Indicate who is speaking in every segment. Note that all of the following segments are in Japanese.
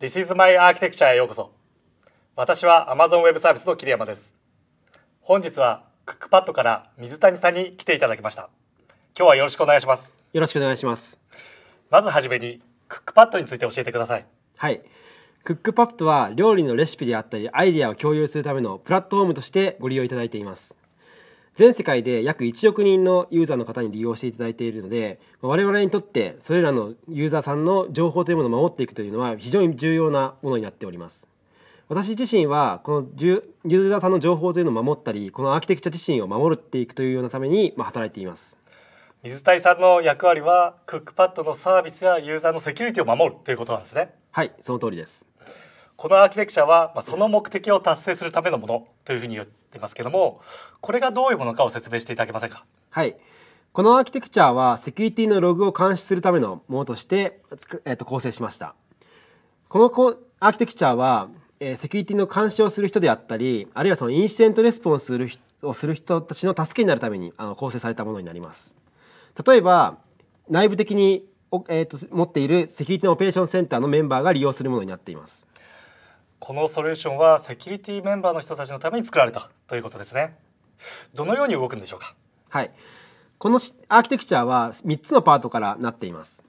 Speaker 1: This is my architecture へようこそ。私は Amazon Web サービスの桐山です。本日はクックパッドから水谷さんに来ていただきました。今日はよろしくお願いします。
Speaker 2: よろしくお願いします。
Speaker 1: まずはじめにクック
Speaker 2: パッドについて教えてください。はい。クックパッドは料理のレシピであったりアイディアを共有するためのプラットフォームとしてご利用いただいています。全世界で約1億人のユーザーの方に利用していただいているので我々にとってそれらのユーザーさんの情報というものを守っていくというのは非常に重要なものになっております私自身はこのユーザーさんの情報というのを守ったりこのアーキテクチャ自身を守っていくというようなために働いています
Speaker 1: 水谷さんの役割はクックパッドのサービスやユーザーのセキュリティを守るということなんですね
Speaker 2: はいその通りです
Speaker 1: このアーキテクチャは、まあ、その目的を達成するためのものというふうに言ってますけどもこれがどういうものかを説明していただけませんか
Speaker 2: はいこのアーキテクチャはセキュリティのログを監視するためのものとして、えー、と構成しましたこのこアーキテクチャは、えー、セキュリティの監視をする人であったりあるいはそのインシデントレスポンスするをする人たちの助けになるためにあの構成されたものになります例えば内部的に、えーと、と持っているセキュリティのオペレーションセンターのメンバーが利用するものになっています
Speaker 1: このソリューションはセキュリティメ
Speaker 2: ンバーの人たちのために作られたということですねどのように動くんでしょうかはいこのアーキテクチャは3つのパートからなっています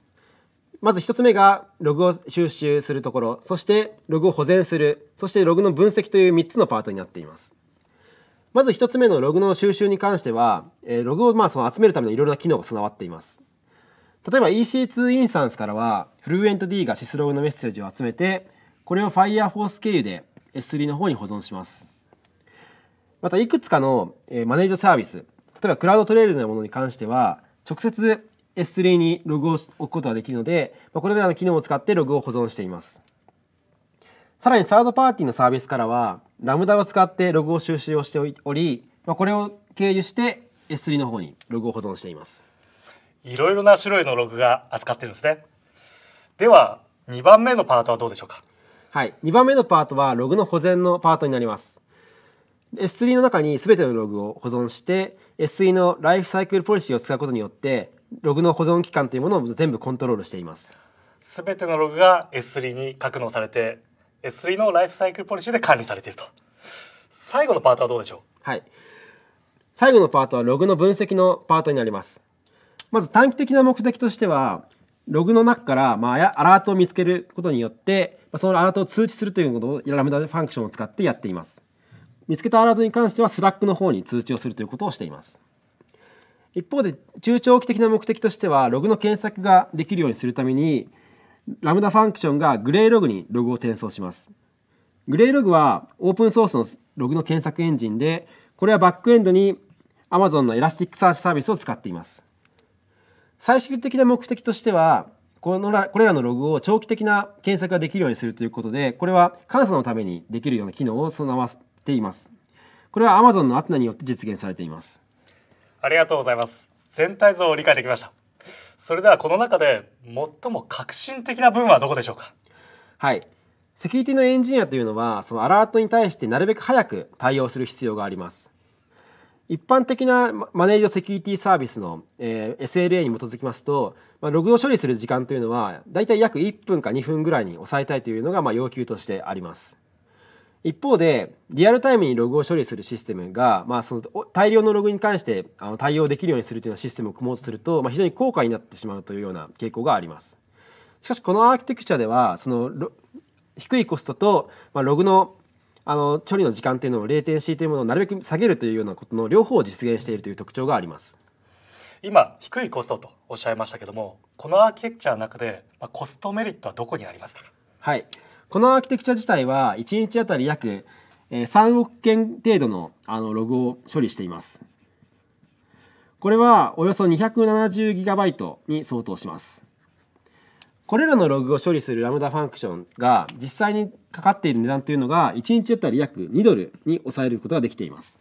Speaker 2: まず1つ目がログを収集するところそしてログを保全するそしてログの分析という3つのパートになっていますまず1つ目のログの収集に関しては、えログをまあその集めるためのいろいろな機能が備わっています例えば EC2 インスタンスからはフルエン t D がシスログのメッセージを集めてこれを f i r e f o r 経由で S3 の方に保存します。またいくつかのマネージャサービス、例えばクラウドトレイルのようなものに関しては、直接 S3 にログを置くことができるので、これらの機能を使ってログを保存しています。さらにサードパーティーのサービスからは、ラムダを使ってログを収集をしており、これを経由して S3 の方にログを保存しています。
Speaker 1: いろいろな種類のログが扱ってるんですね。で
Speaker 2: は、2番目のパートはどうでしょうかはい、2番目のパートはログの保全のパートになります。S3 の中に全てのログを保存して S3 のライフサイクルポリシーを使うことによってログの保存期間というものを全部コントロールしています。
Speaker 1: 全てのログが S3 に格納されて S3 のライフサイクルポリシーで管理されていると。
Speaker 2: 最後のパートはどうでしょうはい。最後のパートはログの分析のパートになります。まず短期的な目的としてはログの中から、まあ、アラートを見つけることによって、まあ、そのアラートを通知するということをラムダファンクションを使ってやっています。見つけたアラートに関してはスラックの方に通知をするということをしています。一方で中長期的な目的としてはログの検索ができるようにするためにラムダファンクションがグレーログにログを転送します。グレーログはオープンソースのログの検索エンジンでこれはバックエンドに Amazon のエラスティック r c h サービスを使っています。最終的な目的としてはこのらこれらのログを長期的な検索ができるようにするということでこれは監査のためにできるような機能を備わっていますこれは Amazon のアテナによって実現されています
Speaker 1: ありがとうございます全体像を理解できましたそれではこの中で最も革新的な分
Speaker 2: はどこでしょうかはいセキュリティのエンジニアというのはそのアラートに対してなるべく早く対応する必要があります一般的なマネージドセキュリティサービスの、えー、SLA に基づきますと、まあ、ログを処理する時間というのは大体約1分か2分ぐらいに抑えたいというのが、まあ、要求としてあります。一方でリアルタイムにログを処理するシステムが、まあ、その大量のログに関してあの対応できるようにするというようなシステムを組もうとすると、まあ、非常に高価になってしまうというような傾向があります。しかしこのアーキテクチャではその低いコストと、まあ、ログのあの処理の時間というのを0ーというものをなるべく下げるというようなことの両方を実現しているという特徴があります。
Speaker 1: 今低いコストとおっしゃいましたけどもこのアーキテクチャの中で、まあ、コストメリット
Speaker 2: はどこにありますかはいこのアーキテクチャ自体は1日あたり約3億件程度のあのログを処理していますこれはおよそ 270GB に相当しますこれらのログを処理するラムダファンクションが実際にかかっている値段というのが1日あたり約2ドルに抑えることができています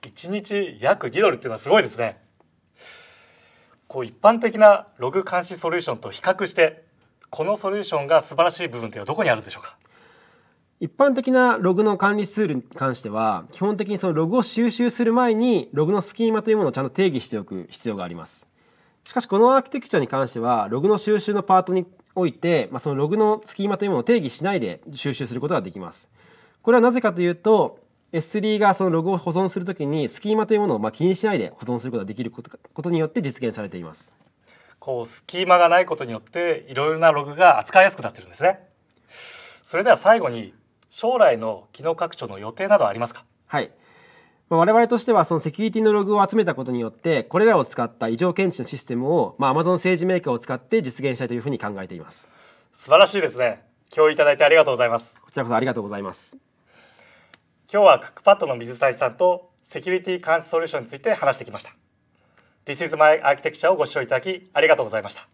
Speaker 1: 1日約2ドルっていうのはすごいですねこう一般的なログ監視ソリューションと比較してこのソリューションが素晴らしい部分というのはどこにあるんでしょうか
Speaker 2: 一般的なログの管理ツールに関しては基本的にそのログを収集する前にログのスキーマというものをちゃんと定義しておく必要がありますしかしこのアーキテクチャに関してはログの収集のパートにおいて、まあ、そのログのスキーマというものを定義しないで収集することができます。これはなぜかというと S3 がそのログを保存するときにスキーマというものをまあ気にしないで保存することができることによって実現されています。
Speaker 1: こうスキーマがないことによっていろいろなログが扱いやすくなってるんですね。それでは最後に将来の機能拡張の予
Speaker 2: 定などありますかはい。まあ、我々としてはそのセキュリティのログを集めたことによってこれらを使った異常検知のシステムを、まあ、Amazon 政治メーカーを使って実現したいというふうに考えています
Speaker 1: 素晴らしいですね今日いただいてありがとうございます
Speaker 2: こちらこそありがとうございます
Speaker 1: 今日はクックパッドの水谷さんとセキュリティ監視ソリューションについて話してきました This is my architecture をご視聴いただきありがとうございました